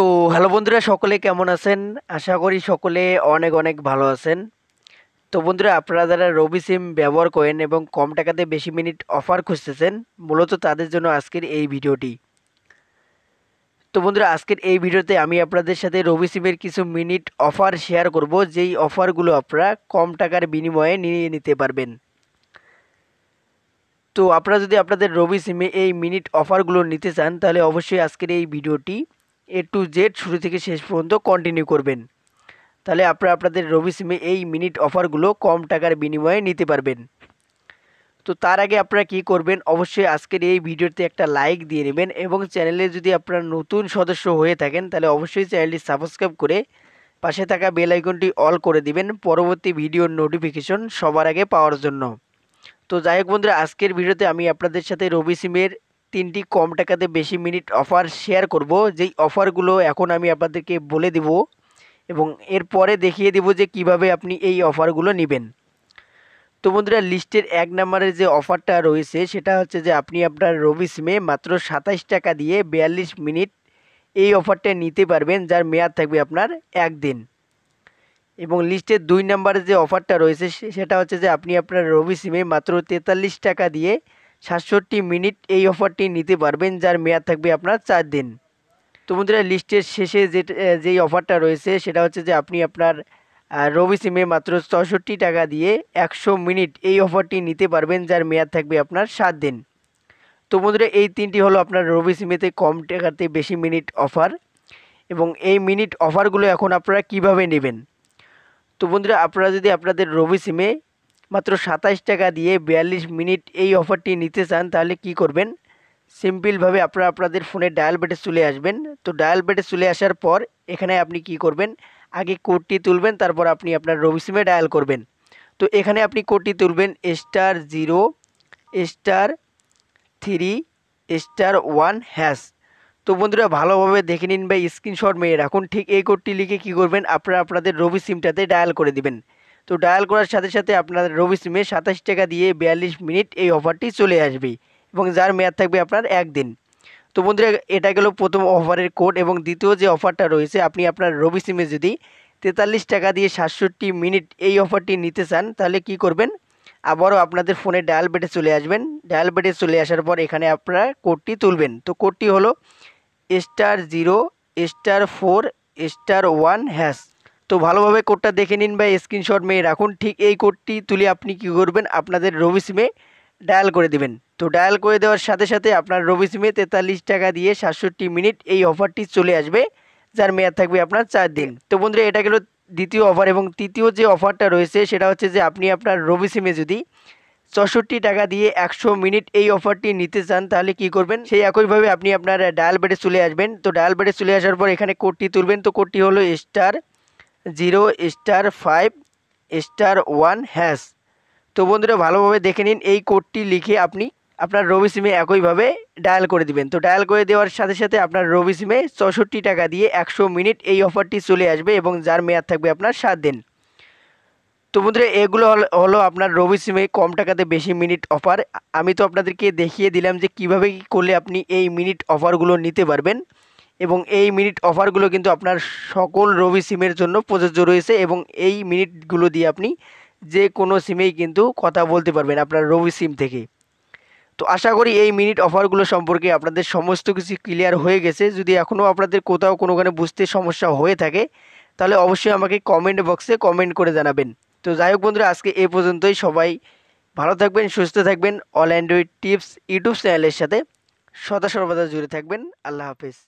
তো হ্যালো বন্ধুরা সকলে কেমন আছেন আশা করি সকলে অনেক অনেক ভালো আছেন তো বন্ধুরা আপনারা যারা রবি সিম ব্যবহার করেন এবং কম টাকাতে বেশি মিনিট অফার খুঁজতেছেন মূলত তাদের জন্য আজকের এই ভিডিওটি তো বন্ধুরা আজকের এই ভিডিওতে আমি আপনাদের সাথে রবি সিমের কিছু মিনিট অফার শেয়ার করব যেই অফারগুলো আপনারা কম টাকার বিনিময়ে নিয়ে নিতে পারবেন তো আপনারা যদি আপনাদের রবি সিমে এই মিনিট অফারগুলো নিতে চান তাহলে অবশ্যই আজকের এই ভিডিওটি এ টু জেড শুরু থেকে শেষ পর্যন্ত কন্টিনিউ করবেন তাহলে আপনারা আপনাদের রবি সিমে এই মিনিট অফারগুলো কম টাকার বিনিময়ে নিতে পারবেন তো তার আগে আপনারা কি করবেন অবশ্যই আজকের এই ভিডিওতে একটা লাইক দিয়ে নেবেন এবং চ্যানেলে যদি আপনারা নতুন সদস্য হয়ে থাকেন তাহলে অবশ্যই চ্যানেলটি সাবস্ক্রাইব করে পাশে থাকা বেল আইকনটি অল করে দিবেন পরবর্তী ভিডিওর নোটিফিকেশন সবার আগে পাওয়ার জন্য তো যাই হোক বন্ধুরা আজকের ভিডিওতে আমি আপনাদের সাথে রবি সিমের তিনটি কম টাকাতে বেশি মিনিট অফার শেয়ার করব যেই অফারগুলো এখন আমি আপনাদেরকে বলে দেব এবং এরপরে দেখিয়ে দেব যে কিভাবে আপনি এই অফারগুলো নেবেন তো বন্ধুরা লিস্টের এক নম্বরের যে অফারটা রয়েছে সেটা হচ্ছে যে আপনি আপনার রবি সিমে মাত্র সাতাশ টাকা দিয়ে বিয়াল্লিশ মিনিট এই অফারটা নিতে পারবেন যার মেয়াদ থাকবে আপনার একদিন এবং লিস্টের দুই নম্বরের যে অফারটা রয়েছে সেটা হচ্ছে যে আপনি আপনার রবি সিমে মাত্র তেতাল্লিশ টাকা দিয়ে সাতষট্টি মিনিট এই অফারটি নিতে পারবেন যার মেয়াদ থাকবে আপনার চার দিন তো বন্ধুরা লিস্টের শেষে যেটা যেই অফারটা রয়েছে সেটা হচ্ছে যে আপনি আপনার রবি সিমে মাত্র চৌষট্টি টাকা দিয়ে একশো মিনিট এই অফারটি নিতে পারবেন যার মেয়াদ থাকবে আপনার সাত দিন তো বন্ধুরা এই তিনটি হলো আপনার রবি সিমেতে কম টাকাতে বেশি মিনিট অফার এবং এই মিনিট অফারগুলো এখন আপনারা কিভাবে নেবেন তো বন্ধুরা আপনারা যদি আপনাদের রবি সিমে মাত্র সাতাশ টাকা দিয়ে বিয়াল্লিশ মিনিট এই অফারটি নিতে চান তাহলে কি করবেন সিম্পলভাবে আপনারা আপনাদের ফোনে ডায়াল বেটে চলে আসবেন তো ডায়াল বেটে চলে আসার পর এখানে আপনি কি করবেন আগে কোডটি তুলবেন তারপর আপনি আপনার রবি সিমে ডায়াল করবেন তো এখানে আপনি কোডটি তুলবেন star zero star three star one hash তো বন্ধুরা ভালোভাবে দেখে নিন বা স্ক্রিনশট মেয়ে রাখুন ঠিক এই কোডটি লিখে কি করবেন আপনারা আপনাদের রবি সিমটাতে ডায়াল করে দিবেন তো ডায়াল করার সাথে সাথে আপনার রবি সিমে সাতাশ টাকা দিয়ে বিয়াল্লিশ মিনিট এই অফারটি চলে আসবে এবং যার মেয়াদ থাকবে আপনার একদিন তো বন্ধুরা এটা গেল প্রথম অফারের কোড এবং দ্বিতীয় যে অফারটা রয়েছে আপনি আপনার রবি সিমে যদি তেতাল্লিশ টাকা দিয়ে সাতষট্টি মিনিট এই অফারটি নিতে চান তাহলে কি করবেন আবারও আপনাদের ফোনে ডায়াল বেটে চলে আসবেন ডায়াল বেটে চলে আসার পর এখানে আপনারা কোডটি তুলবেন তো কোডটি হলো star zero star four star one hash তো ভালোভাবে কোডটা দেখে নিন বা স্ক্রিনশট মেয়ে রাখুন ঠিক এই কোডটি তুলে আপনি কি করবেন আপনাদের রবি সিমে ডায়াল করে দেবেন তো ডায়াল করে দেওয়ার সাথে সাথে আপনার রবি সিমে তেতাল্লিশ টাকা দিয়ে সাতষট্টি মিনিট এই অফারটি চলে আসবে যার মেয়াদ থাকবে আপনার চার দিন তো বন্ধুরা এটা গেল দ্বিতীয় অফার এবং তৃতীয় যে অফারটা রয়েছে সেটা হচ্ছে যে আপনি আপনার রবি সিমে যদি চৌষট্টি টাকা দিয়ে একশো মিনিট এই অফারটি নিতে চান তাহলে কি করবেন সেই একইভাবে আপনি আপনার ডায়াল বেডে চলে আসবেন তো ডায়াল বেডে চলে আসার পর এখানে কোডটি তুলবেন তো কোডটি হলো star zero star five star one hash তো বন্ধুরা ভালোভাবে দেখে নিন এই কোডটি লিখে আপনি আপনার রবি সিমে একইভাবে ডায়াল করে দিবেন তো ডায়াল করে দেওয়ার সাথে সাথে আপনার রবি সিমে চৌষট্টি টাকা দিয়ে একশো মিনিট এই অফারটি চলে আসবে এবং যার মেয়াদ থাকবে আপনার সাত দিন তো বন্ধুরা এগুলো হলো আপনার রবি সিমে কম টাকাতে বেশি মিনিট অফার আমি তো আপনাদেরকে দেখিয়ে দিলাম যে কিভাবে কি করলে আপনি এই মিনিট অফারগুলো নিতে পারবেন এবং এই মিনিট অফারগুলো কিন্তু আপনার সকল রবি সিমের জন্য প্রযোজ্য রয়েছে এবং এই মিনিটগুলো দিয়ে আপনি যে কোনো সিমেই কিন্তু কথা বলতে পারবেন আপনার রবি সিম থেকে তো আশা করি এই মিনিট অফারগুলো সম্পর্কে আপনাদের সমস্ত কিছু ক্লিয়ার হয়ে গেছে যদি এখনও আপনাদের কোথাও কোনোখানে বুঝতে সমস্যা হয়ে থাকে তাহলে অবশ্যই আমাকে কমেন্ট বক্সে কমেন্ট করে জানাবেন তো যাই হোক বন্ধুরা আজকে এ পর্যন্তই সবাই ভালো থাকবেন সুস্থ থাকবেন অল অ্যান্ড্রয়েড টিপস ইউটিউব চ্যানেলের সাথে সদা সর্বদা জুড়ে থাকবেন আল্লাহ হাফিজ